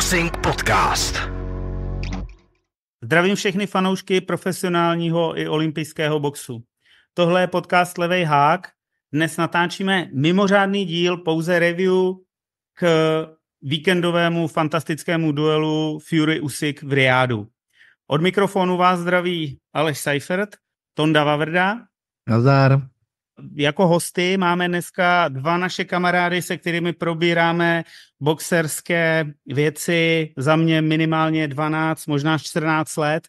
Boxing Podcast. Zdravím všechny fanoušky profesionálního i olympijského boxu. Tohle je podcast Levej hák. Dnes natáčíme mimořádný díl, pouze review k víkendovému fantastickému duelu Fury Usyk v Riádu. Od mikrofonu vás zdraví Aleš Seifert, Tonda Vavrda. Nazdar jako hosty máme dneska dva naše kamarády, se kterými probíráme boxerské věci, za mě minimálně 12, možná 14 let.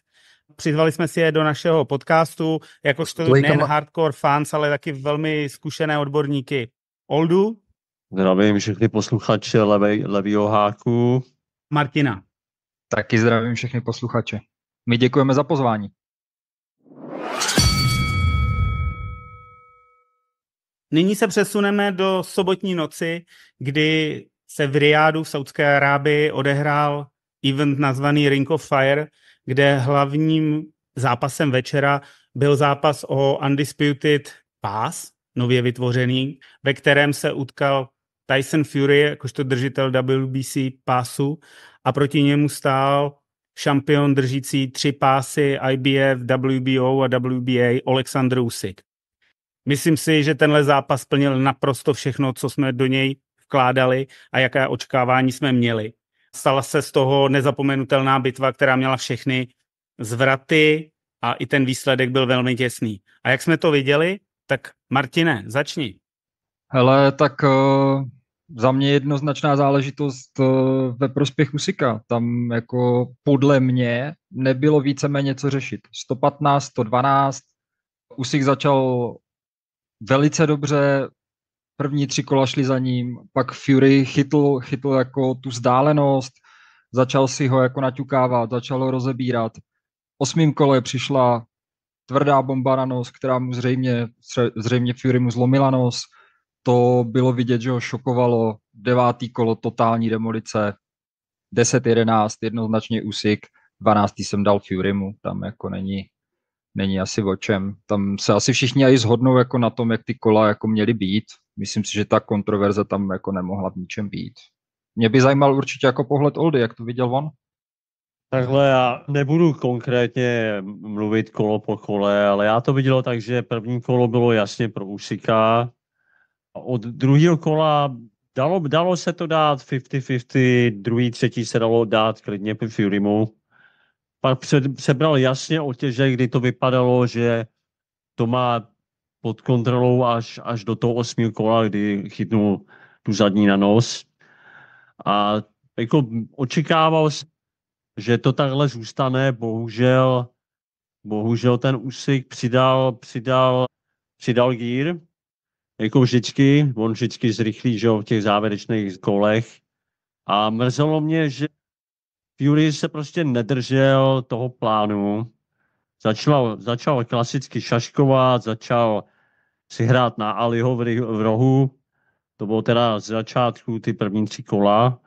Přizvali jsme si je do našeho podcastu, jako to nejen hardcore fans, ale taky velmi zkušené odborníky. Oldu. Zdravím všechny posluchače levej, levýho háku. Martina. Taky zdravím všechny posluchače. My děkujeme za pozvání. Nyní se přesuneme do sobotní noci, kdy se v Riádu v Saudské Arábii odehrál event nazvaný Ring of Fire, kde hlavním zápasem večera byl zápas o Undisputed Pass, nově vytvořený, ve kterém se utkal Tyson Fury, jakožto držitel WBC pásu, a proti němu stál šampion držící tři pásy IBF, WBO a WBA Oleksandr Usyk. Myslím si, že tenhle zápas plnil naprosto všechno, co jsme do něj vkládali a jaká očekávání jsme měli. Stala se z toho nezapomenutelná bitva, která měla všechny zvraty a i ten výsledek byl velmi těsný. A jak jsme to viděli, tak Martine, začni. Hele, tak uh, za mě jednoznačná záležitost uh, ve prospěch Usika. Tam jako podle mě nebylo víceméně co řešit. 115, 112, Usik začal velice dobře, první tři kola šli za ním, pak Fury chytl, chytl jako tu vzdálenost, začal si ho jako naťukávat, začal ho rozebírat. Osmým kole přišla tvrdá bomba na nos, která mu zřejmě, zřejmě Fury mu zlomila nos. To bylo vidět, že ho šokovalo. Devátý kolo totální demolice. 10-11, jednoznačně úsik. 12. jsem dal Furymu, tam jako není, není asi o čem. Tam se asi všichni i zhodnou jako na tom, jak ty kola jako měly být. Myslím si, že ta kontroverze tam jako nemohla v ničem být. Mě by zajímal určitě jako pohled Oldy, jak to viděl on? Takhle já nebudu konkrétně mluvit kolo po kole, ale já to vidělo tak, že první kolo bylo jasně pro Usika. Od druhého kola dalo, dalo se to dát 50-50, druhý, třetí se dalo dát klidně Furymu pak před přebral jasně těže, kdy to vypadalo, že to má pod kontrolou až, až do toho osmého kola, kdy chytnul tu zadní na nos. A jako očekával jsem, že to takhle zůstane, bohužel, bohužel ten úsik přidal, přidal, přidal gír, jako vždycky, on vždycky zrychlí, že v těch závěrečných kolech. A mrzelo mě, že Fury se prostě nedržel toho plánu, začal, začal klasicky šaškovat, začal si hrát na Aliho v, v rohu, to bylo teda z začátku ty první tři kola,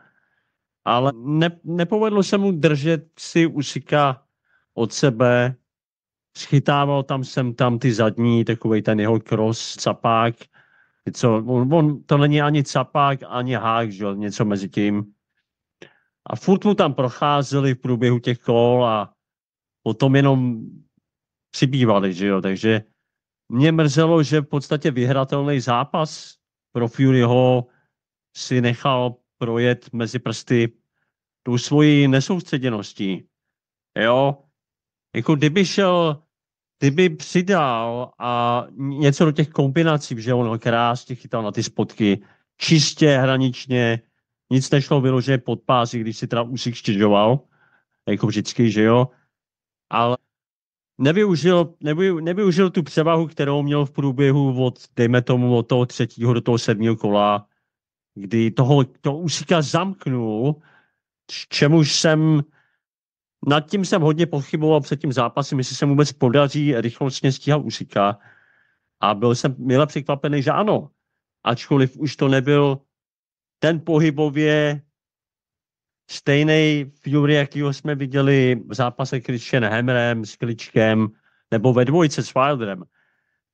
ale ne, nepovedlo se mu držet si Usika od sebe, schytával tam sem tam ty zadní, takový ten jeho cross, capák, co, on, on, to není ani capák, ani hák, že? něco mezi tím a furt mu tam procházeli v průběhu těch kol a potom jenom přibývali, že jo, takže mě mrzelo, že v podstatě vyhratelný zápas pro Furyho si nechal projet mezi prsty tou svoji nesoustředěností. Jo, jako kdyby šel, kdyby přidal a něco do těch kombinací, že on krásně chytal na ty spotky, čistě hraničně, nic nešlo vyloženě pod páři, když si teda úsik štěžoval, jako vždycky, že jo. Ale nevyužil, nevy, nevyužil tu převahu, kterou měl v průběhu od, dejme tomu, od toho třetího do toho sedmého kola, kdy toho, toho úsika zamknul, čemuž jsem nad tím jsem hodně pochyboval před tím zápasem, jestli se vůbec podaří rychlostně stíhat Usika. A byl jsem mile překvapený, že ano. Ačkoliv už to nebyl ten pohybově stejný Fury, jakýho jsme viděli v zápase Christian Hemrem s Kličkem nebo ve dvojce s Wilderem.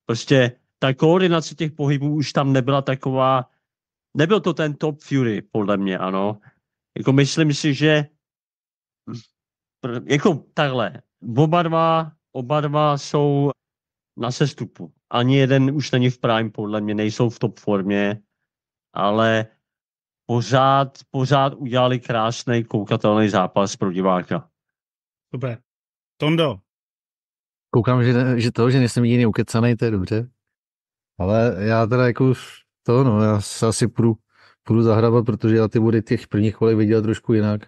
Prostě ta koordinace těch pohybů už tam nebyla taková, nebyl to ten top Fury, podle mě, ano. Jako myslím si, že jako takhle, oba dva, oba dva jsou na sestupu. Ani jeden už není v prime, podle mě, nejsou v top formě, ale pořád, pořád udělali krásný koukatelný zápas pro diváka. Dobré. Tondo. Koukám, že, že to, že nejsem jediný ukecaný, to je dobře. Ale já teda jako to, no, já se asi půjdu, půjdu zahrabat, protože já ty body těch prvních kolek viděl trošku jinak.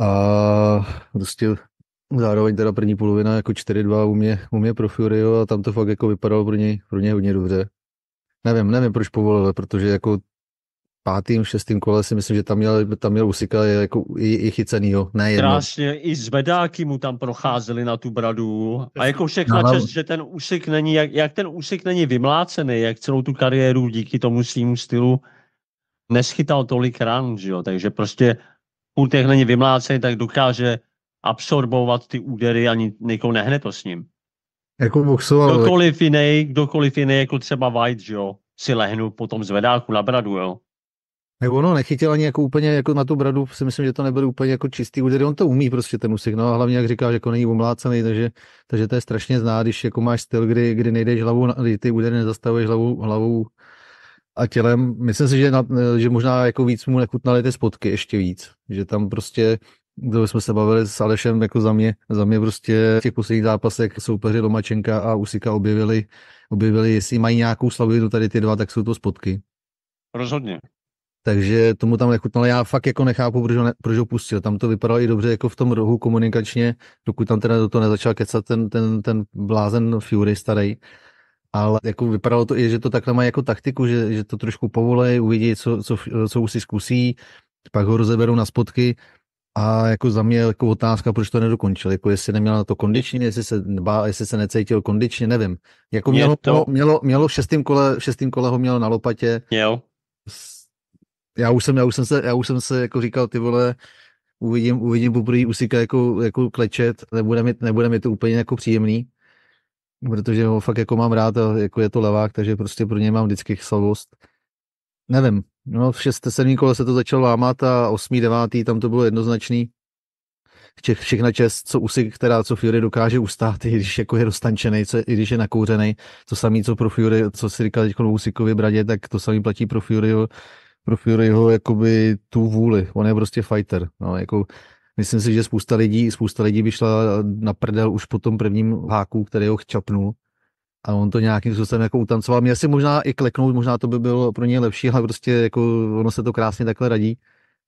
A prostě zároveň teda první polovina jako 4-2 u mě, u mě pro Furio a tam to fakt jako vypadalo pro něj, pro něj hodně dobře. Nevím, nevím, proč povolil, protože jako pátým, šestým kole si myslím, že tam měl, tam měl usikal jako i, i chycenýho, ne Krásně, i zvedáky mu tam procházeli na tu bradu a jako všechno, no, že ten úsik není, jak, jak ten úsik není vymlácený, jak celou tu kariéru díky tomu svýmu stylu neschytal tolik ran, že jo, takže prostě půl těch není vymlácený, tak dokáže absorbovat ty údery a někoho nehne to s ním. Jako boxoval. Kdokoliv jiný, kdokoliv jiný, jako třeba White, že jo, si lehnu po tom zvedáku na bradu, jo. Nebo ono nechytil ani jako úplně jako na tu bradu, si myslím, že to nebyl úplně jako čistý úder, on to umí prostě ten úsek, no a hlavně jak říkáš, jako není umlácený, takže, takže to je strašně zná, když jako máš styl, kdy, kdy nejdeš hlavou, kdy ty údery nezastavuješ hlavou, hlavou a tělem. Myslím si, že, na, že možná jako víc mu nechutnaly ty spotky ještě víc, že tam prostě kdo jsme se bavili s Alešem, jako za mě, za mě prostě v těch posledních zápasech soupeři Lomačenka a Usika objevili, objevili, jestli mají nějakou slabinu tady ty dva, tak jsou to spotky. Rozhodně, takže tomu tam nechutnalo. Já fakt jako nechápu, proč ho, ne, proč ho pustil. Tam to vypadalo i dobře jako v tom rohu komunikačně, dokud tam teda do toho nezačal kecat ten, ten, ten blázen Fury starý. Ale jako vypadalo to i, že to takhle má jako taktiku, že, že to trošku povolej, uvidí, co, co, co už si zkusí, pak ho rozeberou na spotky. A jako za mě jako otázka, proč to nedokončil, jako jestli neměl na to kondičně, jestli se bál, jestli se necítil kondičně, nevím. Jako mělo, to... mělo, mělo v šestém kole, v šestém kole ho měl na lopatě. Měl já už jsem, já už jsem se, já už jsem se jako říkal, ty vole, uvidím, uvidím poprvé Usika jako, jako klečet, nebude mi, nebude mi to úplně jako příjemný, protože ho fakt jako mám rád a jako je to levák, takže prostě pro něj mám vždycky slavost. Nevím, no v 6. 7. kole se to začalo lámat a 8. 9. tam to bylo jednoznačný. Čech, všechna čest, co Usik, která co Fury dokáže ustát, i když jako je roztančený, co, i když je nakouřený, to samé, co pro Fury, co si říkal teď Usikovi Bradě, tak to samé platí pro Fury, pro Furyho jakoby tu vůli. On je prostě fighter. No, jako, myslím si, že spousta lidí, spousta lidí by šla na prdel už po tom prvním háku, který ho chčapnul. A on to nějakým způsobem jako utancoval. Měl si možná i kleknout, možná to by bylo pro něj lepší, ale prostě jako ono se to krásně takhle radí.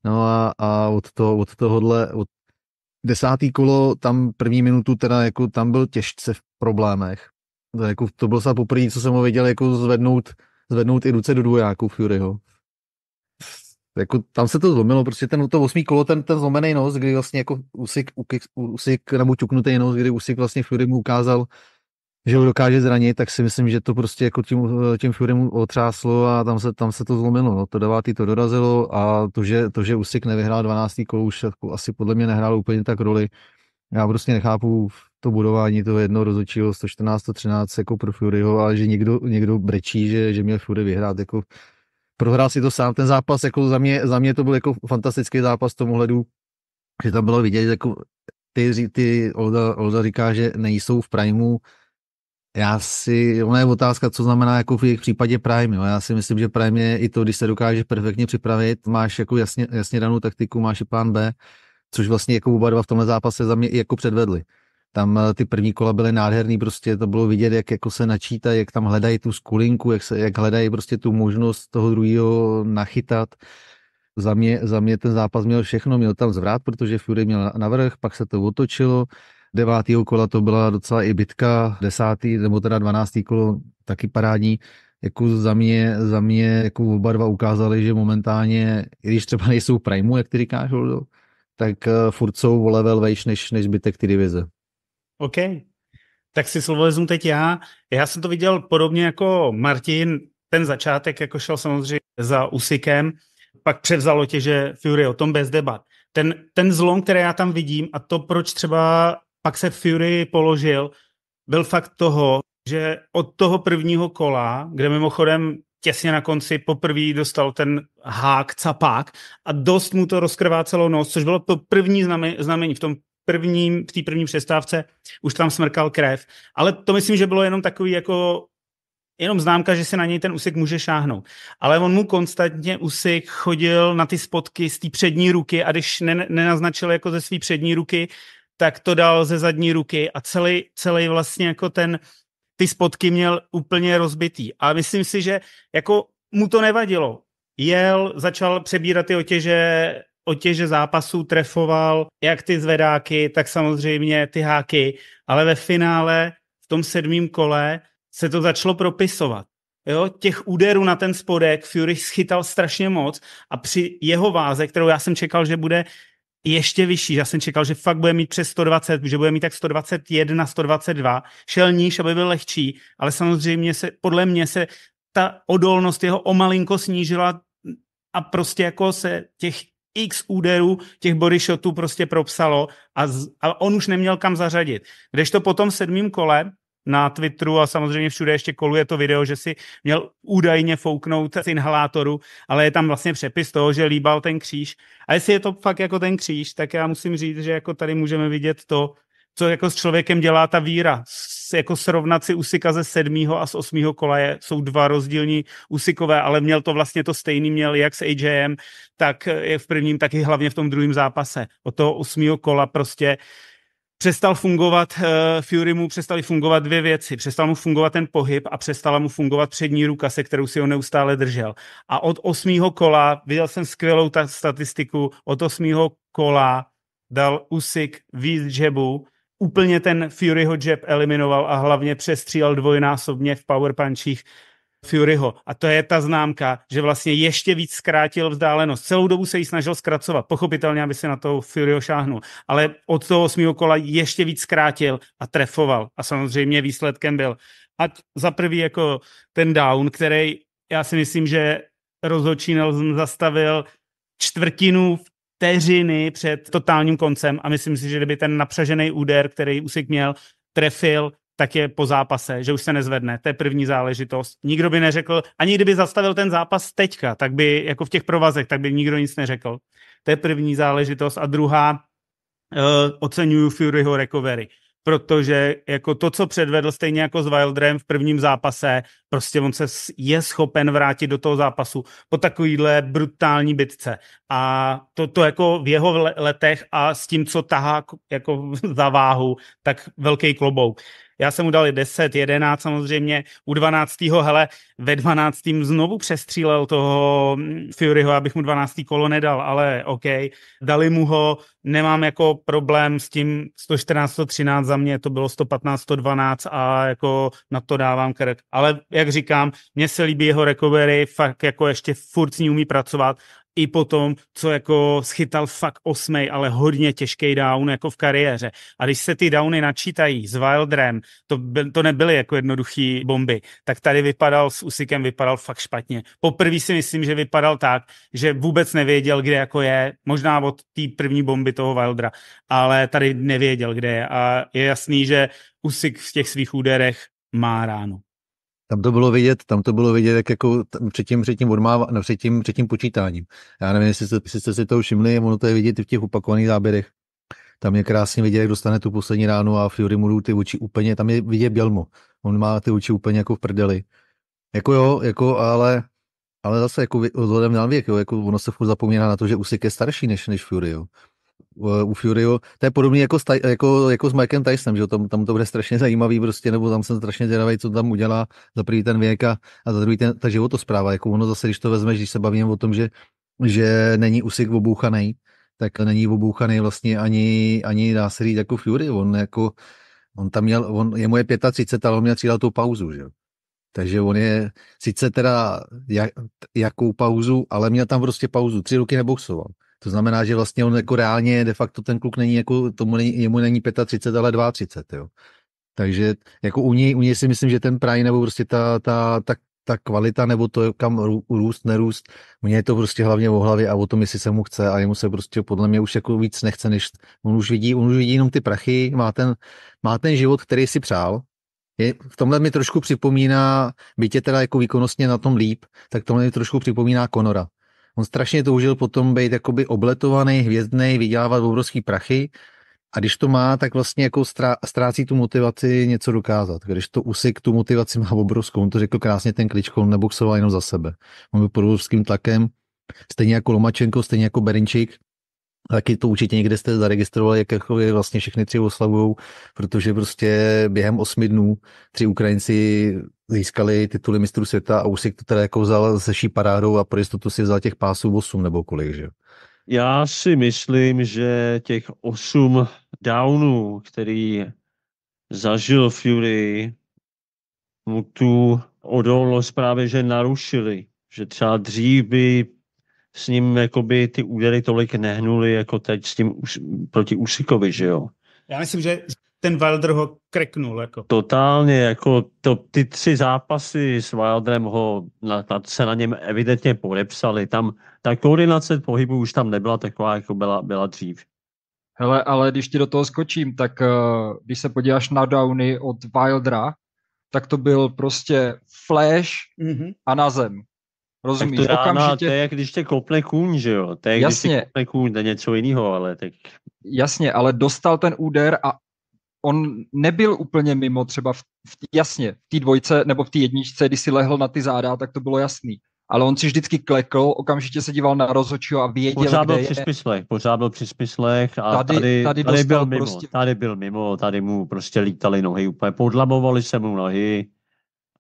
No a, a od, toho, od tohohle, od desátý kolo, tam první minutu teda jako tam byl těžce v problémech. To, jako, to bylo se poprvé, co jsem ho viděl jako zvednout, zvednout i ruce do dvojáků Furyho jako tam se to zlomilo, prostě ten to osmý kolo, ten, ten zlomený nos, kdy vlastně jako Usik, Usik, Usik nebo ťuknutý nos, kdy Usik vlastně Fury mu ukázal, že ho dokáže zranit, tak si myslím, že to prostě jako tím, tím mu otřáslo a tam se, tam se to zlomilo. No. To devátý to dorazilo a to, že, to, že Usik nevyhrál 12. kolo, už jako asi podle mě nehrál úplně tak roli. Já prostě nechápu to budování toho jednoho rozhodčího 114, 113 jako pro Furyho, ale že někdo, někdo brečí, že, že měl Fury vyhrát jako prohrál si to sám ten zápas, jako za mě, za mě to byl jako fantastický zápas v tom ohledu, že tam bylo vidět, jako ty, ty Olda, Olda říká, že nejsou v primu, já si, ona je otázka, co znamená jako v jejich případě Prime. Jo. Já si myslím, že Prime je i to, když se dokáže perfektně připravit, máš jako jasně, jasně danou taktiku, máš i plán B, což vlastně jako oba dva v tomhle zápase za mě i jako předvedli. Tam eh, ty první kola byly nádherný, prostě to bylo vidět, jak jako se načítají, jak tam hledají tu skulinku, jak, se, jak hledají prostě tu možnost toho druhého nachytat. Za mě, za mě ten zápas měl všechno, měl tam zvrat, protože Fury měl navrh, pak se to otočilo. Devátýho kola to byla docela i bitka, desátý nebo teda dvanáctý kolo taky parádní jako za mě, za mě jako oba dva ukázali, že momentálně, i když třeba nejsou primu, jak ty říkáš, tak eh, furt jsou level vejš než, než zbytek ty divize. OK. Tak si slovo vezmu teď já. Já jsem to viděl podobně jako Martin. Ten začátek jako šel samozřejmě za Usikem, pak převzalo tě, že Fury o tom bez debat. Ten, ten zlom, který já tam vidím a to, proč třeba pak se Fury položil, byl fakt toho, že od toho prvního kola, kde mimochodem těsně na konci poprvé dostal ten hák, capák a dost mu to rozkrvá celou nos. což bylo to první znamení v tom prvním, v té první přestávce už tam smrkal krev. Ale to myslím, že bylo jenom takový jako jenom známka, že se na něj ten úsek může šáhnout. Ale on mu konstantně úsek chodil na ty spotky z té přední ruky a když nenaznačil jako ze své přední ruky, tak to dal ze zadní ruky a celý, celý vlastně jako ten, ty spotky měl úplně rozbitý. A myslím si, že jako mu to nevadilo. Jel, začal přebírat ty otěže otěže zápasů trefoval jak ty zvedáky, tak samozřejmě ty háky, ale ve finále v tom sedmém kole se to začalo propisovat. Jo, těch úderů na ten spodek Fury schytal strašně moc a při jeho váze, kterou já jsem čekal, že bude ještě vyšší, já jsem čekal, že fakt bude mít přes 120, že bude mít tak 121, 122, šel níž, aby byl lehčí, ale samozřejmě se, podle mě se ta odolnost jeho o malinko snížila a prostě jako se těch x úderů těch body shotů prostě propsalo a, z, a on už neměl kam zařadit. Když to potom v sedmém kole na Twitteru a samozřejmě všude ještě koluje to video, že si měl údajně fouknout z inhalátoru, ale je tam vlastně přepis toho, že líbal ten kříž. A jestli je to fakt jako ten kříž, tak já musím říct, že jako tady můžeme vidět to, co jako s člověkem dělá ta víra. S, jako srovnat si Usika ze sedmého a z osmého kola je, jsou dva rozdílní Usikové, ale měl to vlastně to stejný, měl jak s AJM, tak je v prvním, tak i hlavně v tom druhém zápase. Od toho osmého kola prostě přestal fungovat, uh, Fury mu přestaly fungovat dvě věci. Přestal mu fungovat ten pohyb a přestala mu fungovat přední ruka, se kterou si ho neustále držel. A od osmého kola, viděl jsem skvělou ta statistiku, od osmého kola dal Usik víc džebu úplně ten Furyho jab eliminoval a hlavně přestřílel dvojnásobně v power punchích Furyho. A to je ta známka, že vlastně ještě víc zkrátil vzdálenost. Celou dobu se ji snažil zkracovat, pochopitelně, aby se na toho Furyho šáhnul. Ale od toho osmého kola ještě víc zkrátil a trefoval. A samozřejmě výsledkem byl. A za prvý jako ten down, který já si myslím, že rozhodčí zastavil čtvrtinu vteřiny před totálním koncem a myslím si, že kdyby ten napřažený úder, který Usyk měl, trefil, tak je po zápase, že už se nezvedne. To je první záležitost. Nikdo by neřekl, ani kdyby zastavil ten zápas teďka, tak by jako v těch provazech, tak by nikdo nic neřekl. To je první záležitost. A druhá, uh, oceňuju Furyho recovery, protože jako to, co předvedl stejně jako s Wilderem v prvním zápase, Prostě on se je schopen vrátit do toho zápasu po takovýhle brutální bitce. A to, to jako v jeho letech a s tím, co tahá jako za váhu, tak velký klobouk. Já jsem mu dal 10, 11 samozřejmě, u 12. hele, ve 12. znovu přestřílel toho mm, Furyho, abych mu 12. kolo nedal, ale OK, dali mu ho, nemám jako problém s tím 114, 113, za mě to bylo 115, 112 a jako na to dávám krk. Ale jak říkám, mně se líbí jeho recovery, fakt jako ještě furt s ní umí pracovat i po tom, co jako schytal fakt osmej, ale hodně těžký down jako v kariéře. A když se ty downy načítají s Wildrem, to, byl, to nebyly jako jednoduché bomby, tak tady vypadal s Usikem, vypadal fakt špatně. Poprvé si myslím, že vypadal tak, že vůbec nevěděl, kde jako je, možná od té první bomby toho Wildra, ale tady nevěděl, kde je. A je jasný, že Usik v těch svých úderech má ráno. Tam to bylo vidět, tam to bylo vidět, jak jako před tím, před tím, odmáva, no, před tím, před tím počítáním. Já nevím, jestli jste, jestli jste si to všimli, ono to je vidět i v těch opakovaných záběrech. Tam je krásně vidět, jak dostane tu poslední ránu a Fury mu ty oči úplně, tam je vidět Bělmo. On má ty oči úplně jako v prdeli. Jako jo, jako, ale, ale zase jako vzhledem na věk, jo, jako ono se furt zapomíná na to, že Usyk je starší než, než Fury, jo u Furyho. To je podobný jako, jako, jako s Mikem Tysonem, že tam, tam to bude strašně zajímavý prostě, nebo tam jsem strašně zvědavý, co tam udělá za prvý ten věk a, a za druhý ten, ta životospráva. Jako ono zase, když to vezmeš, když se bavím o tom, že, že není Usik obouchaný, tak není obouchaný vlastně ani, ani dá se říct jako Fury. On jako, on tam měl, on, jemu je 35, ale on měl tu pauzu, že jo. Takže on je sice teda jak, jakou pauzu, ale měl tam prostě pauzu. Tři roky neboxoval. To znamená, že vlastně on jako reálně de facto ten kluk není jako, tomu není, jemu není 35, ale 32, jo. Takže jako u něj, u něj si myslím, že ten prime nebo prostě ta, ta, ta, ta kvalita nebo to, kam růst, nerůst, mně je to prostě hlavně o hlavě a o tom, jestli se mu chce a jemu se prostě podle mě už jako víc nechce, než on už vidí, on už vidí jenom ty prachy, má ten, má ten život, který si přál, je, v tomhle mi trošku připomíná, bytě teda jako výkonnostně na tom líp, tak tomhle mi trošku připomíná Konora. On strašně toužil potom být jakoby obletovaný, hvězdný, vydělávat obrovský prachy a když to má, tak vlastně jako ztrácí tu motivaci něco dokázat. Když to usik, tu motivaci má obrovskou. On to řekl krásně ten kličko, on neboxoval jenom za sebe. On byl pod obrovským tlakem, stejně jako Lomačenko, stejně jako Berinčík, Taky to určitě někde jste zaregistrovali, jak jako je vlastně všechny tři oslavují, protože prostě během osmi dnů tři Ukrajinci získali tituly mistrů světa a Usik to teda jako vzal se ší parádou a pro jistotu si vzal těch pásů 8 nebo kolik, že Já si myslím, že těch 8 downů, který zažil Fury, mu tu odolnost právě že narušili. Že třeba dřív by s ním jakoby ty údery tolik nehnuly jako teď s tím proti Usikovi, že jo? Já myslím, že ten Wilder ho kreknul. Jako. Totálně, jako to, ty tři zápasy s Wilderem ho, na, na, se na něm evidentně podepsali. Tam ta koordinace pohybu už tam nebyla taková, jako byla, byla dřív. Hele, ale když ti do toho skočím, tak uh, když se podíváš na downy od Wildera, tak to byl prostě flash mm-hmm. a na zem. Rozumíš, tak to, je, okamžitě... No, to je jak když tě kopne kůň, že jo? To je jak Jasně. když tě kopne kůň, to je něco jiného, ale tak... Jasně, ale dostal ten úder a on nebyl úplně mimo třeba v, v jasně, v té dvojce nebo v té jedničce, když si lehl na ty záda, tak to bylo jasný. Ale on si vždycky klekl, okamžitě se díval na rozhodčího a věděl, pořád byl kde při smyslech, pořád byl při smyslech a tady, tady, tady, tady byl mimo, prostě... tady byl mimo, tady mu prostě lítaly nohy, úplně podlamovali se mu nohy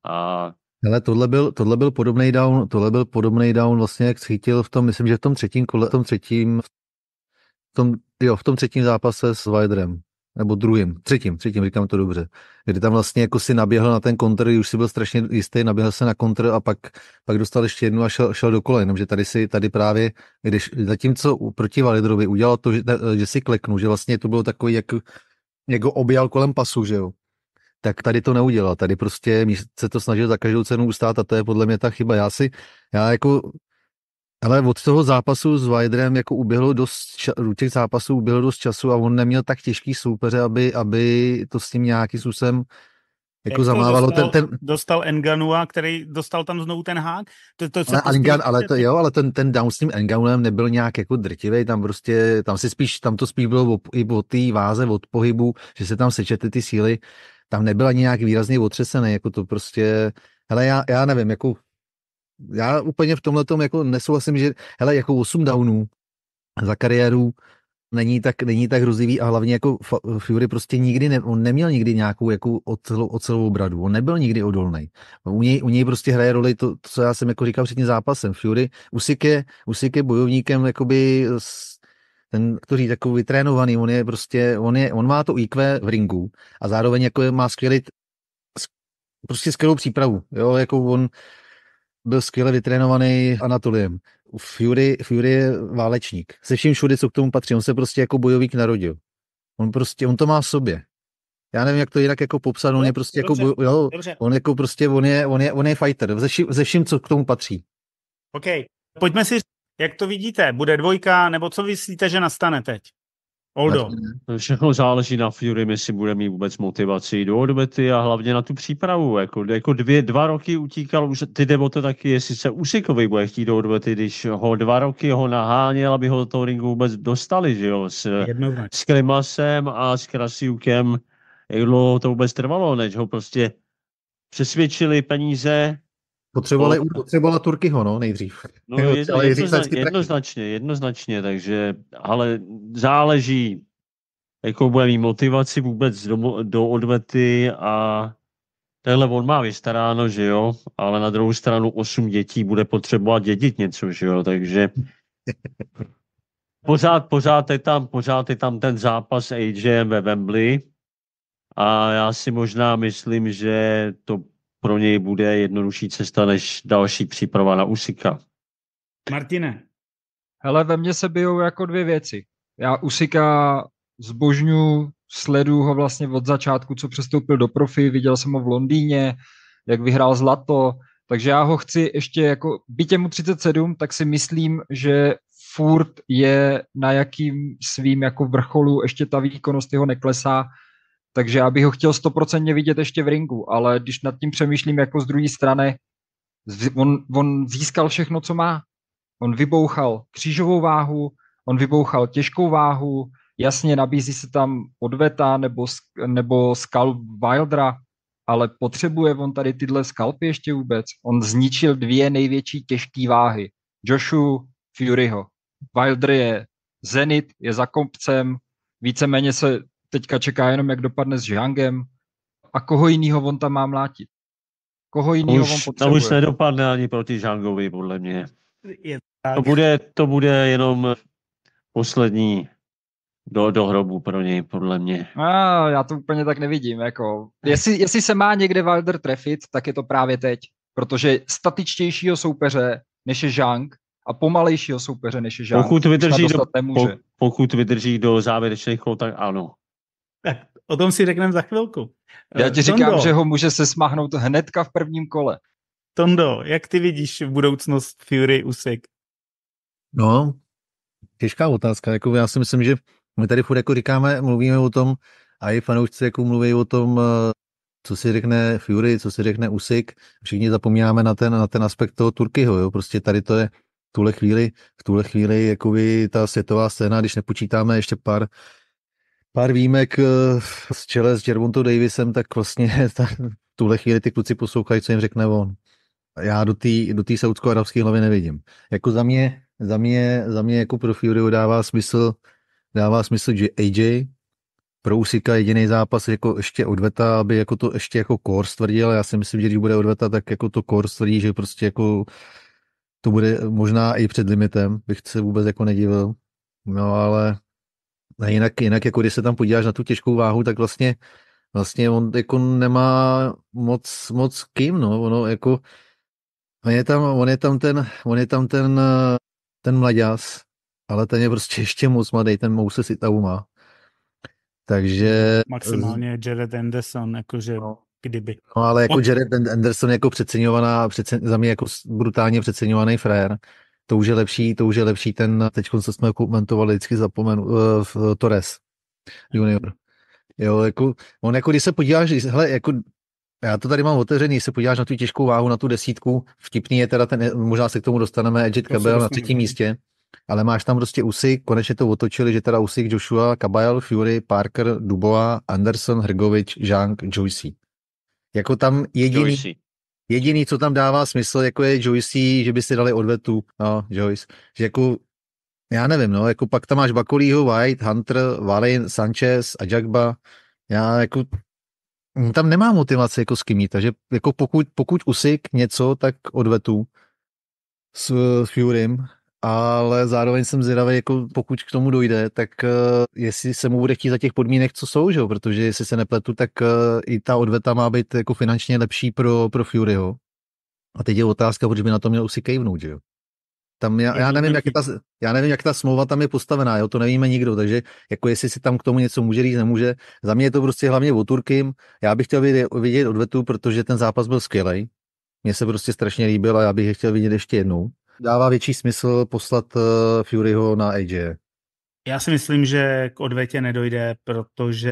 a ale tohle byl, tohle byl podobný down, tohle byl podobný down vlastně, jak schytil v tom, myslím, že v tom třetím kole, v tom třetím, v tom, jo, v tom třetím zápase s Weiderem, nebo druhým, třetím, třetím, říkám to dobře, kdy tam vlastně jako si naběhl na ten kontr, už si byl strašně jistý, naběhl se na kontr a pak, pak dostal ještě jednu a šel, šel do kole, jenomže tady si, tady právě, když zatímco proti Validrovi udělal to, že, že si kleknu, že vlastně to bylo takový, jak, jako objal kolem pasu, že jo, tak tady to neudělal. Tady prostě se to snažil za každou cenu ustát a to je podle mě ta chyba. Já si, já jako, ale od toho zápasu s Vajdrem jako uběhlo dost, u těch zápasů uběhlo dost času a on neměl tak těžký soupeře, aby, aby to s tím nějaký způsobem jako Jak zamávalo dostal, ten, ten... Dostal Enganua, který dostal tam znovu ten hák. To, to ale, prostě ale, Engan, prostě- ale, to, jo, ale ten, ten down s tím Enganem nebyl nějak jako drtivý, tam prostě, tam si spíš, tam to spíš bylo i o té váze, od pohybu, že se tam sečetly ty síly tam nebyl ani nějak výrazně otřesený, jako to prostě, hele, já, já nevím, jako, já úplně v tomhle jako nesouhlasím, že, hele, jako 8 downů za kariéru není tak, není tak hrozivý a hlavně jako Fury prostě nikdy, ne, on neměl nikdy nějakou jako ocel, ocelovou bradu, on nebyl nikdy odolný. U něj, u něj prostě hraje roli to, to, co já jsem jako říkal před tím zápasem. Fury, Usyk je, Usyk je bojovníkem jakoby s ten, který takový vytrénovaný, on je prostě, on, je, on má to IQ v ringu a zároveň jako má skvělý, prostě skvělou přípravu, jo, jako on byl skvěle vytrénovaný Anatoliem. Fury, Fury je válečník. Se vším všude, co k tomu patří. On se prostě jako bojovník narodil. On prostě, on to má v sobě. Já nevím, jak to jinak jako popsat, on je no, prostě jako dobře, jako, jo, dobře. on jako prostě, on je, on je, on je fighter, ze, ze vším, co k tomu patří. OK, pojďme si jak to vidíte? Bude dvojka, nebo co myslíte, že nastane teď? Oldo. Všechno záleží na Fury, jestli bude mít vůbec motivaci do odbety a hlavně na tu přípravu. Jako, jako dvě, dva roky utíkal, už ty nebo to taky, jestli se Usikovi bude chtít do odbety, když ho dva roky ho naháněl, aby ho do toho ringu vůbec dostali, že jo, s, s Klimasem a s Krasiukem. Jak dlouho to vůbec trvalo, než ho prostě přesvědčili peníze, Potřebovala, potřebovala Turkyho, no, nejdřív. No, jedno, jednoznačně, jednoznačně, jednoznačně, takže, ale záleží, jakou bude mít motivaci vůbec do, do odvety a tenhle on má vystaráno, že jo, ale na druhou stranu osm dětí bude potřebovat dědit něco, že jo, takže pořád, pořád, je tam, pořád je tam ten zápas AJM ve Wembley a já si možná myslím, že to pro něj bude jednodušší cesta než další příprava na Usika. Martine. Hele, ve mně se bijou jako dvě věci. Já Usika zbožňu, sleduju ho vlastně od začátku, co přestoupil do profi, viděl jsem ho v Londýně, jak vyhrál zlato, takže já ho chci ještě jako, bytě mu 37, tak si myslím, že furt je na jakým svým jako vrcholu, ještě ta výkonnost jeho neklesá, takže já bych ho chtěl stoprocentně vidět ještě v ringu, ale když nad tím přemýšlím jako z druhé strany, on, on získal všechno, co má. On vybouchal křížovou váhu, on vybouchal těžkou váhu, jasně nabízí se tam odveta nebo, nebo skalp Wildra, ale potřebuje on tady tyhle skalpy ještě vůbec? On zničil dvě největší těžké váhy. Joshu Furyho. Wilder je Zenit, je za kopcem, víceméně se teďka čeká jenom, jak dopadne s Žangem a koho jiného on tam má mlátit. Koho jiného on potřebuje. To už nedopadne ani proti Žangovi, podle mě. Je tak. To, bude, to bude jenom poslední do, do hrobu pro něj, podle mě. A, já to úplně tak nevidím. Jako. Jestli, jestli se má někde Wilder trefit, tak je to právě teď. Protože statičtějšího soupeře, než je Zhang, a pomalejšího soupeře, než je Zhang, pokud vydrží, do, po, pokud vydrží do závěrečných kol, tak ano. Tak o tom si řekneme za chvilku. Já ti Tondo, říkám, že ho může se smáhnout hnedka v prvním kole. Tondo, jak ty vidíš budoucnost Fury Usyk? No, těžká otázka. Jako já si myslím, že my tady furt jako říkáme, mluvíme o tom, a i fanoušci jako mluví o tom, eh, co si řekne Fury, co si řekne Usyk. Všichni zapomínáme na ten, na ten aspekt toho Turkyho. Jo? Prostě tady to je v tuhle chvíli, v tuhle chvíli jakoby ta světová scéna, když nepočítáme ještě pár pár výjimek eh, z čele s Jervontou Davisem, tak vlastně ta, tuhle chvíli ty kluci poslouchají, co jim řekne on. Já do té do saudsko-arabské hlavy nevidím. Jako za mě, za mě, za mě jako pro Fury dává smysl, dává smysl, že AJ pro Usika jediný zápas jako ještě odveta, aby jako to ještě jako core stvrdil. Já si myslím, že když bude odveta, tak jako to core stvrdí, že prostě jako to bude možná i před limitem, bych se vůbec jako nedivil. No ale ne, jinak, jinak jako když se tam podíváš na tu těžkou váhu, tak vlastně, vlastně on jako nemá moc, moc kým, no, ono jako, on je tam, on je tam ten, on je tam ten, ten mladěz, ale ten je prostě ještě moc mladý, ten Moses si má. Takže... Maximálně Jared Anderson, jakože no, kdyby. No ale jako Jared Anderson jako přeceňovaná, přece, za mě jako brutálně přeceňovaný frér to už je lepší, to už je lepší ten, teď co jsme komentovali, vždycky zapomenu, uh, Torres junior. Jo, jako, on jako, když se podíváš, hele, jako, já to tady mám otevřený, když se podíváš na tu těžkou váhu, na tu desítku, vtipný je teda ten, možná se k tomu dostaneme, Edgit Kabel na třetím místě, ale máš tam prostě Usy, konečně to otočili, že teda Usy, Joshua, Kabajal, Fury, Parker, Dubois, Anderson, Hrgovič, Zhang, Joycey. Jako tam jediný... Joycey. Jediný, co tam dává smysl, jako je Joyce, že by si dali odvetu, no, Joyce, že jako já nevím, no, jako pak tam máš Bakulího, White, Hunter, Valin, Sanchez a Jagba. Já jako tam nemá motivace jako s kým takže jako pokud, pokud usik něco, tak odvetu s, s Furym ale zároveň jsem zvědavý, jako pokud k tomu dojde, tak eh, jestli se mu bude chtít za těch podmínek, co jsou, že? protože jestli se nepletu, tak eh, i ta odveta má být jako finančně lepší pro, pro Furyho. A teď je otázka, proč by na to měl usi kejvnout, že jo? Tam já, já, nevím, jak ta, já nevím, jak ta smlouva tam je postavená, jo, to nevíme nikdo, takže jako jestli si tam k tomu něco může říct, nemůže. Za mě je to prostě hlavně o Turkim. Já bych chtěl vidět, vidět odvetu, protože ten zápas byl skvělý. Mně se prostě strašně líbil a já bych je chtěl vidět ještě jednou dává větší smysl poslat eh, Furyho na AJ. Já si myslím, že k odvetě nedojde, protože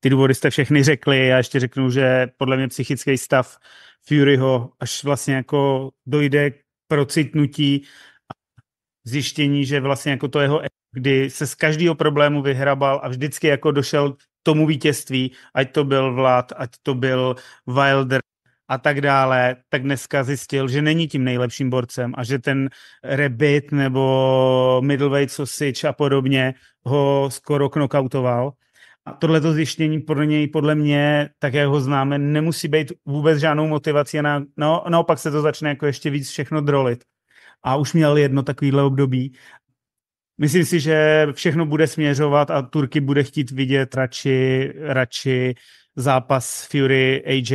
ty důvody jste všechny řekli. Já ještě řeknu, že podle mě psychický stav Furyho až vlastně jako dojde k procitnutí a zjištění, že vlastně jako to jeho kdy se z každého problému vyhrabal a vždycky jako došel k tomu vítězství, ať to byl Vlad, ať to byl Wilder, a tak dále, tak dneska zjistil, že není tím nejlepším borcem a že ten Rebit nebo Middleweight Sausage a podobně ho skoro knockoutoval. A tohleto zjištění pro něj, podle mě, tak jak ho známe, nemusí být vůbec žádnou motivací. Na, no, naopak se to začne jako ještě víc všechno drolit. A už měl jedno takovýhle období. Myslím si, že všechno bude směřovat a Turky bude chtít vidět radši, radši zápas Fury AJ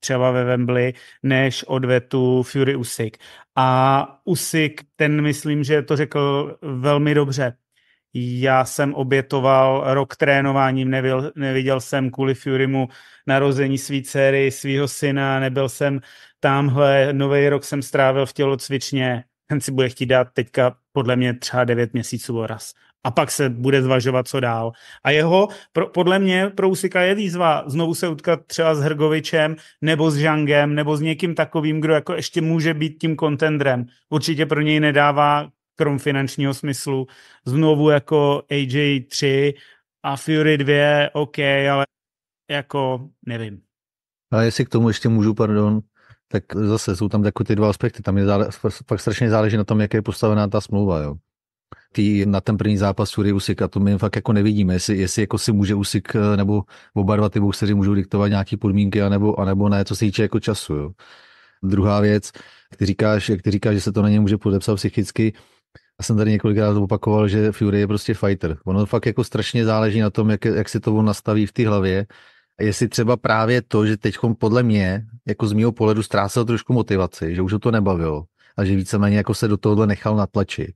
třeba ve Wembley, než odvetu Fury Usyk. A Usyk, ten myslím, že to řekl velmi dobře. Já jsem obětoval rok trénováním, neviděl, neviděl jsem kvůli Furymu narození své dcery, svého syna, nebyl jsem tamhle, nový rok jsem strávil v tělocvičně, ten si bude chtít dát teďka podle mě třeba 9 měsíců oraz a pak se bude zvažovat, co dál. A jeho, pro, podle mě, pro Usika je výzva znovu se utkat třeba s Hrgovičem, nebo s Žangem, nebo s někým takovým, kdo jako ještě může být tím kontendrem. Určitě pro něj nedává, krom finančního smyslu, znovu jako AJ 3 a Fury 2, OK, ale jako nevím. Ale jestli k tomu ještě můžu, pardon, tak zase jsou tam takové ty dva aspekty. Tam je zále, fakt strašně záleží na tom, jak je postavená ta smlouva. Jo tý, na ten první zápas Usyk a to my fakt jako nevidíme, jestli, jestli jako si může Usyk eh, nebo oba dva ty boxeři můžou diktovat nějaké podmínky, anebo, anebo ne, co se týče jako času. Jo. Druhá věc, ty říkáš, jak ty říkáš, že se to na ně může podepsat psychicky, já jsem tady několikrát opakoval, že Fury je prostě fighter. Ono fakt jako strašně záleží na tom, jak, jak si to on nastaví v té hlavě. A jestli třeba právě to, že teď podle mě, jako z mého pohledu, ztrácel trošku motivaci, že už ho to nebavilo a že víceméně jako se do tohohle nechal natlačit.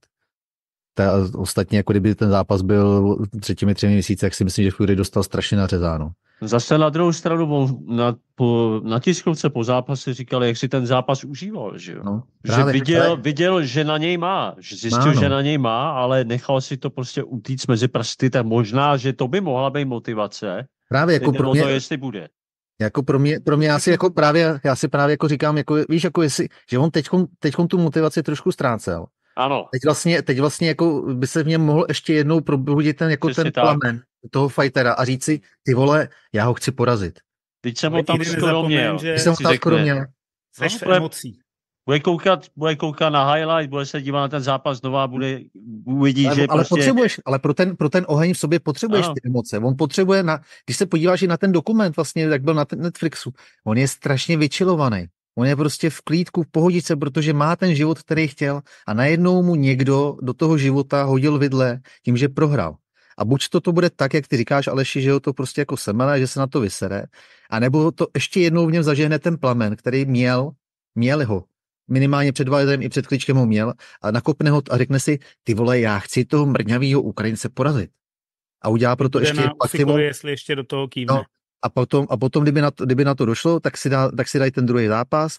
Ta, ostatně, jako kdyby ten zápas byl třetími třemi měsíci, tak si myslím, že Fury dostal strašně nařezáno. Zase na druhou stranu na, po, na tiskovce po zápase říkali, jak si ten zápas užíval, že jo? No, právě, že viděl, právě. viděl, že na něj má, že zjistil, má, no. že na něj má, ale nechal si to prostě utíct mezi prsty, tak možná, že to by mohla být motivace. Právě jako pro mě, to, jestli bude. Jako pro mě, pro mě já si jako právě, já si právě jako říkám, jako, víš, jako jestli, že on teď tu motivaci trošku ztrácel. Ano. Teď vlastně, teď vlastně jako by se v něm mohl ještě jednou probudit ten, jako ten tak. plamen toho fightera a říci, ty vole, já ho chci porazit. Teď jsem ho tam skoro měl. Že... jsem ho tam skoro měl. Seš Bude koukat, bude koukat na highlight, bude se dívat na ten zápas a bude uvidí, ale, že ale prostě... potřebuješ, ale pro ten, pro ten oheň v sobě potřebuješ ano. ty emoce. On potřebuje, na, když se podíváš i na ten dokument vlastně, jak byl na ten Netflixu, on je strašně vyčilovaný. On je prostě v klídku, v pohodice, protože má ten život, který chtěl a najednou mu někdo do toho života hodil vidle tím, že prohrál. A buď to to bude tak, jak ty říkáš, Aleši, že ho to prostě jako semele, že se na to vysere, anebo to ještě jednou v něm zažehne ten plamen, který měl, měl ho, minimálně před Valerem i před klíčkem ho měl a nakopne ho a řekne si, ty vole, já chci toho mrňavého Ukrajince porazit. A udělá proto ještě na jestli ještě do toho kývne. No, a potom, a potom kdyby, na to, kdyby na to došlo, tak si, dá, tak si dají ten druhý zápas.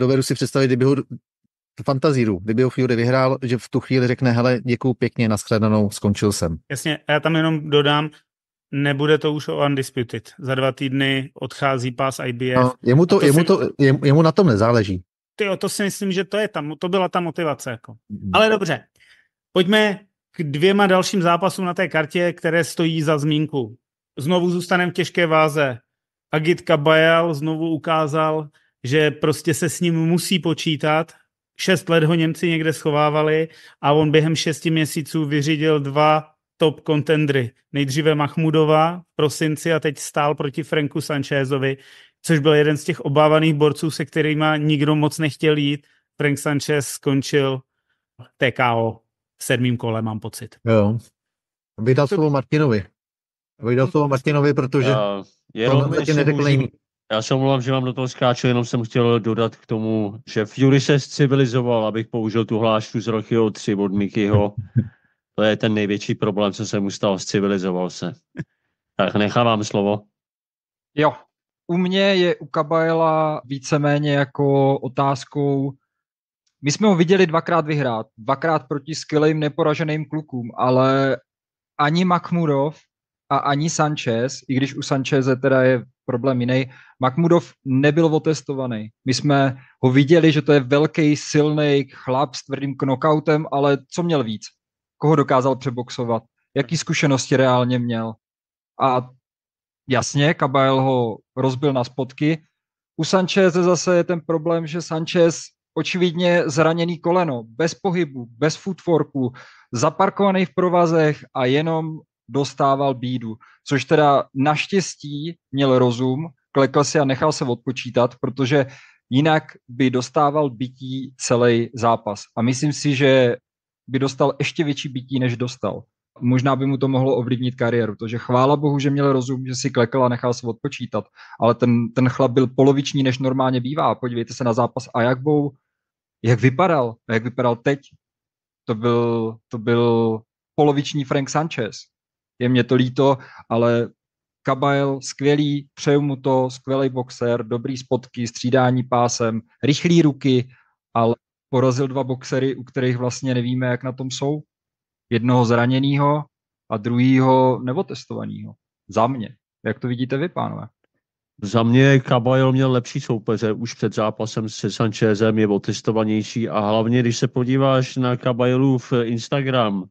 Dovedu si představit, kdyby ho fantazíru, kdyby ho Fury vyhrál, že v tu chvíli řekne, hele, děkuju pěkně, nashledanou, skončil jsem. Jasně, já tam jenom dodám, nebude to už o Undisputed. Za dva týdny odchází pás IBF. No, jemu, to, to jemu, si... to, jemu na tom nezáleží. Ty, to si myslím, že to je tam, to byla ta motivace. Jako. Mhm. Ale dobře, pojďme k dvěma dalším zápasům na té kartě, které stojí za zmínku znovu zůstaneme v těžké váze. Agit Kabajal znovu ukázal, že prostě se s ním musí počítat. Šest let ho Němci někde schovávali a on během šesti měsíců vyřídil dva top kontendry. Nejdříve Mahmudova v prosinci a teď stál proti Franku Sanchezovi, což byl jeden z těch obávaných borců, se kterými nikdo moc nechtěl jít. Frank Sanchez skončil TKO v sedmým kole, mám pocit. Jo. vydal slovo Martinovi. Vydal slovo Martinovi, protože uh, jenom ještě Já se omlouvám, že mám do toho skáču, jenom jsem chtěl dodat k tomu, že Fury se civilizoval, abych použil tu hlášku z Rochyho 3 od Mikyho. To je ten největší problém, co se mu stalo, civilizoval se. Tak nechávám slovo. Jo, u mě je u Kabaela víceméně jako otázkou, my jsme ho viděli dvakrát vyhrát, dvakrát proti skvělým neporaženým klukům, ale ani Makmurov, a ani Sanchez, i když u Sancheze teda je problém jiný, Makmudov nebyl otestovaný. My jsme ho viděli, že to je velký, silný chlap s tvrdým knockoutem, ale co měl víc? Koho dokázal přeboxovat? Jaký zkušenosti reálně měl? A jasně, Kabael ho rozbil na spotky. U Sancheze zase je ten problém, že Sanchez očividně zraněný koleno, bez pohybu, bez footworku, zaparkovaný v provazech a jenom dostával bídu, což teda naštěstí měl rozum, klekl si a nechal se odpočítat, protože jinak by dostával bytí celý zápas. A myslím si, že by dostal ještě větší bytí, než dostal. Možná by mu to mohlo ovlivnit kariéru, takže chvála bohu, že měl rozum, že si klekl a nechal se odpočítat, ale ten, ten chlap byl poloviční, než normálně bývá. Podívejte se na zápas A jak vypadal a jak vypadal teď. To byl, to byl poloviční Frank Sanchez je mě to líto, ale Kabael, skvělý, přeju mu to, skvělý boxer, dobrý spotky, střídání pásem, rychlý ruky, ale porazil dva boxery, u kterých vlastně nevíme, jak na tom jsou. Jednoho zraněného a druhýho neotestovaného. Za mě. Jak to vidíte vy, pánové? Za mě Kabajl měl lepší soupeře už před zápasem se Sanchezem, je otestovanější a hlavně, když se podíváš na Kabajlův Instagram,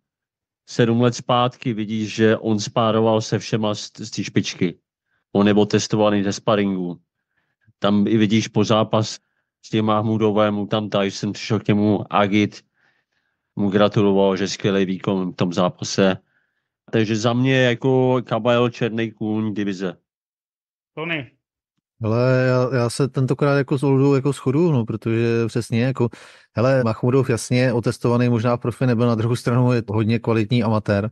sedm let zpátky vidíš, že on spároval se všema z, z té špičky. On je testovaný ze sparingu. Tam i vidíš po zápas s tím Mahmudovému, tam Tyson přišel k němu Agit, mu gratuloval, že skvělý výkon v tom zápase. Takže za mě jako Kabajl černý kůň divize. Tony, ale já, já, se tentokrát jako s Oldou jako schodu, no, protože přesně jako, hele, Machmudov jasně otestovaný možná v profi nebyl, na druhou stranu je hodně kvalitní amatér,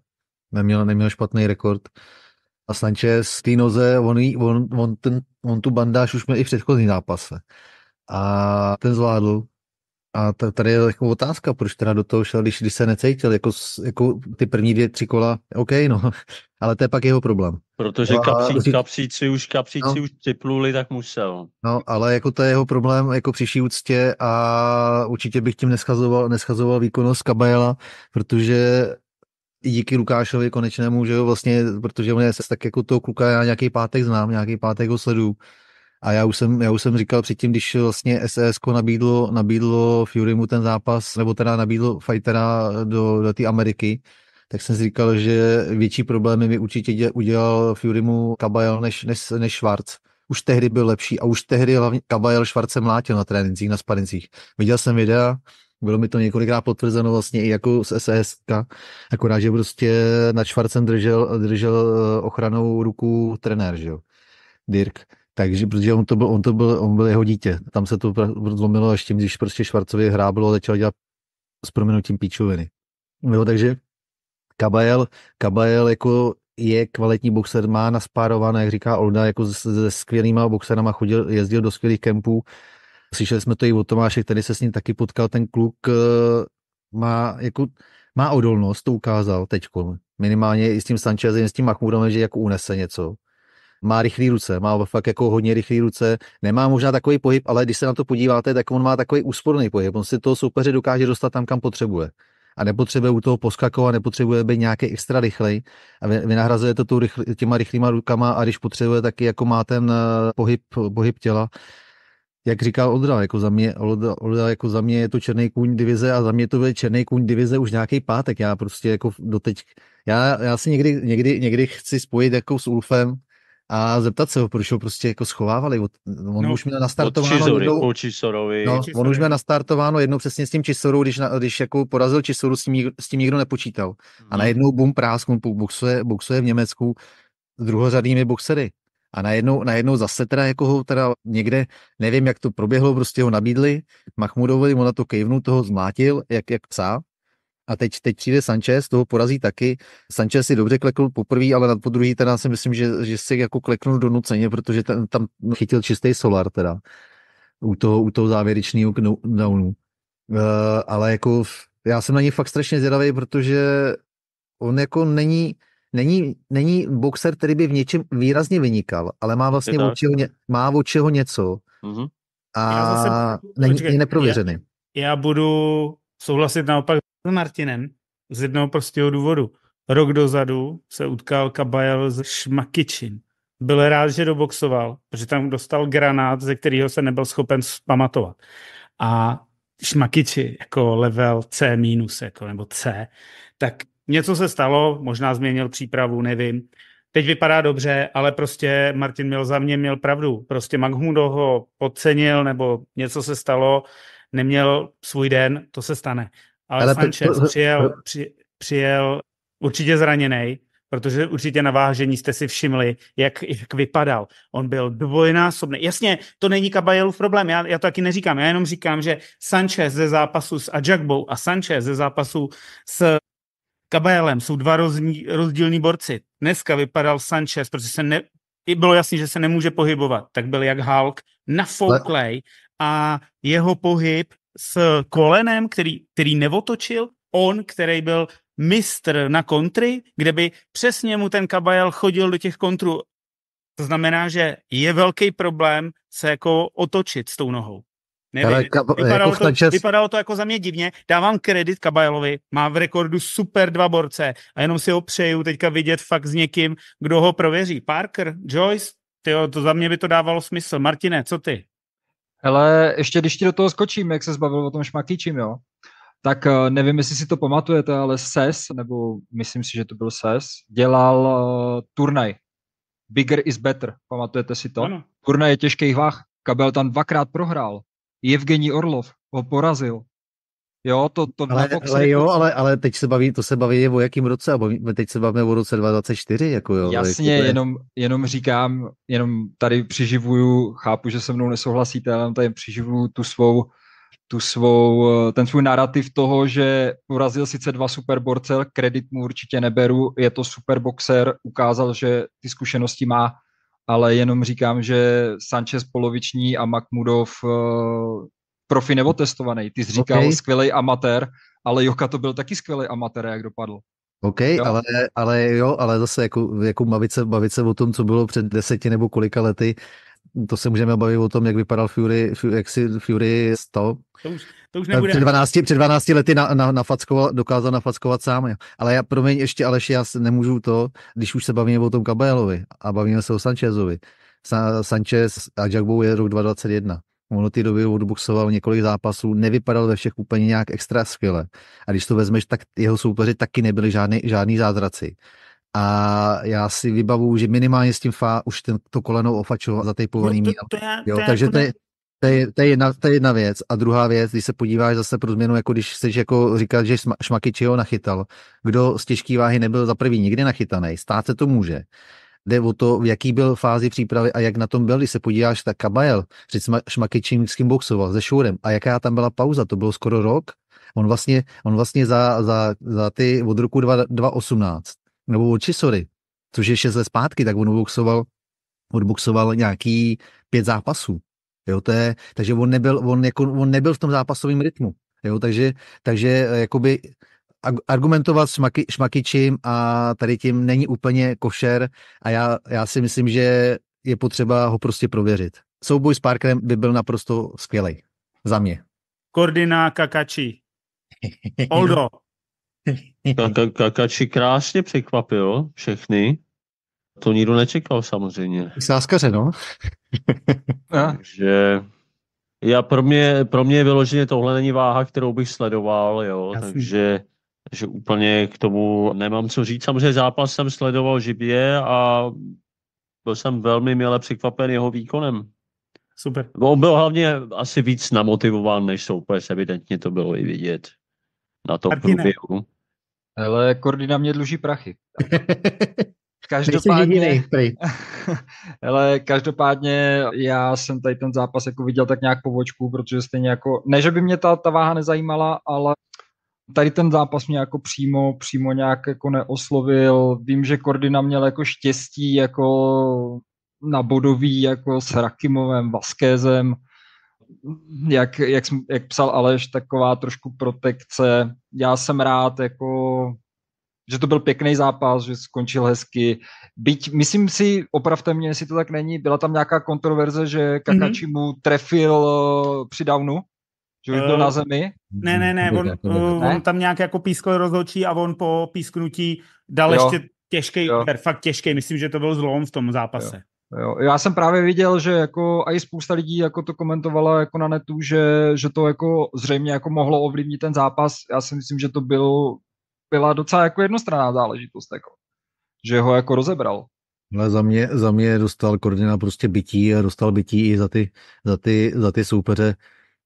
neměl, neměl špatný rekord. A Sanchez té noze, on, on, on, ten, on tu bandáž už měl i v předchozí zápase. A ten zvládl, a tady je jako otázka, proč teda do toho šel, když, když se necítil, jako, jako ty první dvě, tři kola, OK, no, ale to je pak jeho problém. Protože no, kapříci, už, kapříci no. už připluli, tak musel. No, ale jako to je jeho problém, jako přiší úctě a určitě bych tím neschazoval, neschazoval výkonnost Kabajela, protože díky Lukášovi konečnému, že jo, vlastně, protože on je tak jako toho kluka, já nějaký pátek znám, nějaký pátek ho sleduju, a já už jsem, já už jsem říkal předtím, když vlastně SES nabídlo, nabídlo Furymu ten zápas, nebo teda nabídlo fightera do, do té Ameriky, tak jsem si říkal, že větší problémy mi určitě dě, udělal Furymu Kabajel než, než, než Schwarz. Už tehdy byl lepší a už tehdy hlavně Kabajal Schwarze mlátil na trénincích, na sparincích. Viděl jsem videa, bylo mi to několikrát potvrzeno vlastně i jako z SES, akorát, že prostě nad Švarcem držel, držel eh, ochranou ruku trenér, že jo, Dirk. Takže, protože on to byl, on to byl, on byl jeho dítě. Tam se to zlomilo až tím, když prostě Švarcovi hráblo a začal dělat s proměnutím píčoviny. Jo, takže Kabajel, Kabajel jako je kvalitní boxer, má naspárované, jak říká Olda, jako se skvělýma boxerama chodil, jezdil do skvělých kempů. Slyšeli jsme to i od Tomáše, který se s ním taky potkal, ten kluk eh, má, jako, má odolnost, to ukázal teď. Minimálně i s tím Sanchezem, s tím Machmurem, že jako unese něco má rychlé ruce, má fakt jako hodně rychlé ruce, nemá možná takový pohyb, ale když se na to podíváte, tak on má takový úsporný pohyb, on si toho soupeře dokáže dostat tam, kam potřebuje a nepotřebuje u toho poskakovat, nepotřebuje být nějaký extra rychlej a vynahrazuje to rychl, těma rychlýma rukama a když potřebuje, taky jako má ten eh, pohyb, pohyb těla. Jak říkal Odra, jako za mě, Odra, jako za mě je to černý kůň divize a za mě to bude černý kůň divize už nějaký pátek. Já prostě jako doteď, já, já si někdy, někdy, někdy chci spojit jako s Ulfem, a zeptat se ho, proč ho prostě jako schovávali. On no, už měl nastartováno... Čizory, jednou, Čisorovi. No, on už měl nastartováno jednou přesně s tím Čisorou, když, na, když jako porazil Čisoru, s tím, s tím nikdo nepočítal. Hmm. A mhm. najednou bum prásk, on boxuje, boxuje v Německu s druhořadými boxery. A najednou, najednou zase teda jako ho teda někde, nevím, jak to proběhlo, prostě ho nabídli Mahmudovi, on na to kejvnu, toho zmlátil, jak, jak psa. A teď, teď přijde Sanchez, toho porazí taky. Sanchez si dobře klekl poprvé, ale na podruhý teda si myslím, že, že si jako kleknul donuceně, protože ten, tam chytil čistý solar teda u toho, u toho závěrečného no- downu. Uh, ale jako já jsem na něj fakt strašně zvědavý, protože on jako není, není, není boxer, který by v něčem výrazně vynikal, ale má vlastně od čeho, ně, má od čeho něco mm-hmm. a zase, není, počkej, je neprověřený. Já, já budu souhlasit naopak s Martinem z jednoho prostého důvodu. Rok dozadu se utkal Kabajel s Šmakičin. Byl rád, že doboxoval, protože tam dostal granát, ze kterého se nebyl schopen spamatovat. A Šmakiči jako level C minus, jako, nebo C, tak něco se stalo, možná změnil přípravu, nevím. Teď vypadá dobře, ale prostě Martin měl za mě měl pravdu. Prostě Maghmudo ho podcenil, nebo něco se stalo, neměl svůj den, to se stane. Ale, ale Sanchez to... přijel, při, přijel určitě zraněný, protože určitě na vážení jste si všimli, jak, jak vypadal. On byl dvojnásobný. Jasně, to není Kabajelův problém, já, já to taky neříkám, já jenom říkám, že Sanchez ze zápasu s Ajakbou a Sanchez ze zápasu s Kabajelem jsou dva rozdílní, rozdílní borci. Dneska vypadal Sanchez, protože se ne, bylo jasné, že se nemůže pohybovat, tak byl jak Hulk, nafouklej a jeho pohyb s kolenem, který, který nevotočil, on, který byl mistr na kontry, kde by přesně mu ten kabajel chodil do těch kontrů. To znamená, že je velký problém se jako otočit s tou nohou. Nevím, Ale kab- jako vypadalo, jako to, čes... vypadalo to jako za mě divně. Dávám kredit Kabajelovi, má v rekordu super dva borce a jenom si ho přeju teďka vidět fakt s někým, kdo ho prověří. Parker, Joyce, tyjo, to za mě by to dávalo smysl. Martine, co ty? Ale ještě když ti do toho skočím, jak se zbavil o tom šmakýčím, jo, tak eh, nevím, jestli si to pamatujete, ale SES, e nebo myslím si, že to byl SES, e dělal uh, turnaj. Bigger is better, pamatujete si to? Ano. Turnaj je těžkých váh. Kabel tam dvakrát prohrál. Evgení Orlov ho porazil. Jo, to, to ale, Fox ale jo, prostě- ale, ale teď se baví, to se baví o jakým roce, a teď se bavíme o roce 2024, jako jo. Jako Jasně, je... jenom, jenom říkám, jenom tady přiživuju, chápu, že se mnou nesouhlasíte, ale tady přiživuju tu svou, tu svou, eh, ten svůj narrativ toho, že porazil sice dva superborce, kredit mu určitě neberu, je to superboxer, ukázal, že ty zkušenosti má, ale jenom říkám, že Sanchez poloviční a Makmudov eh, profi nebo testovaný. Ty jsi říkal okay. skvělý amatér, ale Joka to byl taky skvělý amatér, jak dopadl. OK, jo. Ale, ale jo, ale zase jako, jako bavit, se, bavit se o tom, co bylo před deseti nebo kolika lety, to se můžeme bavit o tom, jak vypadal Fury, jak si Fury stal. To už, to už nebude. Eh, před 12, před 12 lety na, na, fackoval, dokázal nafackovat sám. Jo. Ale já, promiň, ještě Aleš, já nemůžu to, když už se bavíme o tom Kabajelovi a bavíme se o Sanchezovi. Sa, Sanchez a Jagbo je rok 2021. On do té doby odboxoval několik zápasů, nevypadal ve všech úplně nějak extra skvěle. A když to vezmeš, tak jeho soupeři taky nebyli žádný, žádný zázraci. A já si vybavu, že minimálně s tím Fá už ten, to koleno ofačoval za tejpovaný no to, jako to, je, jo, to, je, Takže to je, to, je, to, je jedna, to je jedna věc. A druhá věc, když se podíváš zase pro změnu, jako když chceš jako říkat, že šmaky ho nachytal. Kdo z těžké váhy nebyl za prvý nikdy nachytaný, stát se to může. Jde o to, v jaký byl fázi přípravy a jak na tom byl, když se podíváš, tak Kabajel před Šmakyčím s kým boxoval, se Šurem a jaká tam byla pauza, to bylo skoro rok. On vlastně, on vlastně za, za, za ty od roku 2018, nebo od Čisory, což je 6 let zpátky, tak on boxoval, odboxoval nějaký pět zápasů. Jo, to je, takže on nebyl, on, jako, on nebyl v tom zápasovém rytmu. Jo, takže, takže eh, jakoby argumentovat šmaky, šmakyčím a tady tím není úplně košer a já, já si myslím, že je potřeba ho prostě prověřit. Souboj s Parkerem by byl naprosto skvělý. Za mě. Kordina Kakači. Oldo. Kakači krásně překvapil všechny. To nikdo nečekal samozřejmě. Sáskaře, no. takže já pro mě, pro mě vyloženě tohle není váha, kterou bych sledoval, jo, Jasný. takže takže úplně k tomu nemám co říct. Samozřejmě zápas jsem sledoval živě a byl jsem velmi milé překvapen jeho výkonem. Super. On byl hlavně asi víc namotivován než soupeř, evidentně to bylo i vidět na tom Martine. průběhu. Ale Kordina mě dluží prachy. Každopádně, ale každopádně já jsem tady ten zápas jako viděl tak nějak po bočku, protože stejně jako, ne že by mě ta, ta váha nezajímala, ale tady ten zápas mě jako přímo, přímo nějak jako neoslovil. Vím, že Kordina měl jako štěstí jako na bodový jako s Rakimovem, Vaskézem, jak, jak, jak psal Aleš, taková trošku protekce. Já jsem rád, jako, že to byl pěkný zápas, že skončil hezky. Byť, myslím si, opravte mě, jestli to tak není, byla tam nějaká kontroverze, že mhm. Kakači mu trefil eh, při downu, že už byl na eh, zemi? Ne, ne, ne, on, ne? Eh, on tam nějak jako pískl rozhodčí a on po písknutí dal jo. ještě těžký, jo. fakt těžký, myslím, že to byl zlom v tom zápase. Jo. Jo, já jsem právě viděl, že jako i spousta lidí jako to komentovala jako na netu, že, že to jako zřejmě jako mohlo ovlivnit ten zápas. Já si myslím, že to byl, byla docela jako jednostranná záležitost, jako, že ho jako rozebral. Ale za mě, za mě dostal koordina prostě bytí a dostal bytí i za ty, za ty, za ty soupeře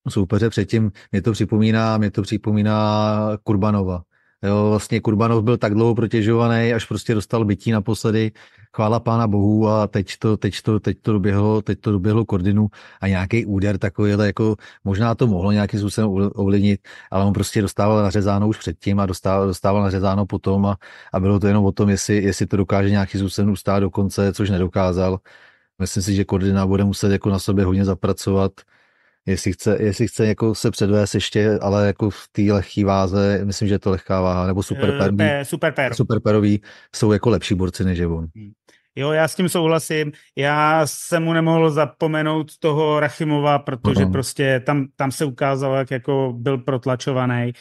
soupeře předtím, mě to připomíná, mě to připomíná Kurbanova. Jo, vlastně Kurbanov byl tak dlouho protěžovaný, až prostě dostal bytí naposledy, chvála pána bohu a teď to, teď to, teď to doběhlo, teď to doběhlo Kordinu a nějaký úder takovýhle, jako možná to mohlo nějakým způsobem ovlivnit, ale on prostě dostával nařezáno už předtím a dostával, dostával nařezáno potom a, a bylo to jenom o tom, jestli, jestli to dokáže nějaký způsobem ustát do konce, což nedokázal. Myslím si, že Kordina bude muset jako na sobě hodně zapracovat, jestli chce, jestli chce jako se předvést ještě, ale jako v té lehké váze, myslím, že je to lehká váha, nebo super, eh, perby, super, per. super jsou jako lepší borci než je on. Hmm. Jo, já s tím souhlasím. Já jsem mu nemohl zapomenout toho Rachimova, protože uh-huh. prostě tam, tam se ukázalo, jak jako byl protlačovaný.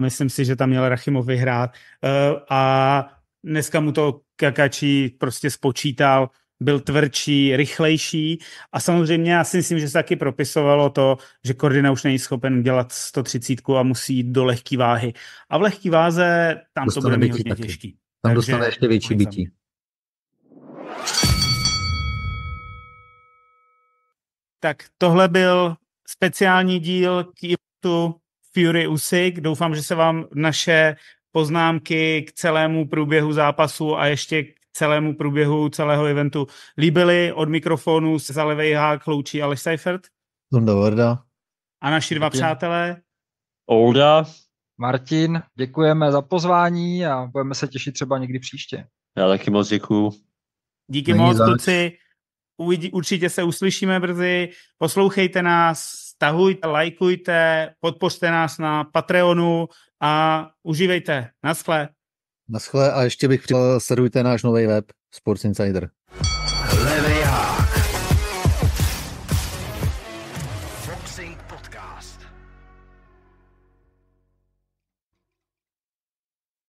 Myslím si, že tam měl Rachimov vyhrát. Uh, a dneska mu to Kakačí prostě spočítal byl tvrdší, rychlejší a samozřejmě já si myslím, že se taky propisovalo to, že Kordina už není schopen dělat 130 a musí jít do lehké váhy. A v lehké váze tam dostane to bude mít hodně taky. těžký. Tam Takže, dostane ještě větší bytí. Tak tohle byl speciální díl k eventu Fury Usyk. Doufám, že se vám naše poznámky k celému průběhu zápasu a ještě celému průběhu celého eventu líbily. Od mikrofonu se za levej hák loučí Aleš Seifert. Zonda Varda. A naši dva Martin. přátelé. Olda. Martin, děkujeme za pozvání a budeme se těšit třeba někdy příště. Já taky moc děkuju. Díky Není moc, kluci. Uvidí, určitě se uslyšíme brzy. Poslouchejte nás, stahujte, lajkujte, podpořte nás na Patreonu a užívejte. Naschle. Naschle a ještě bych přidal, sledujte náš nový web Sports Insider. Levy.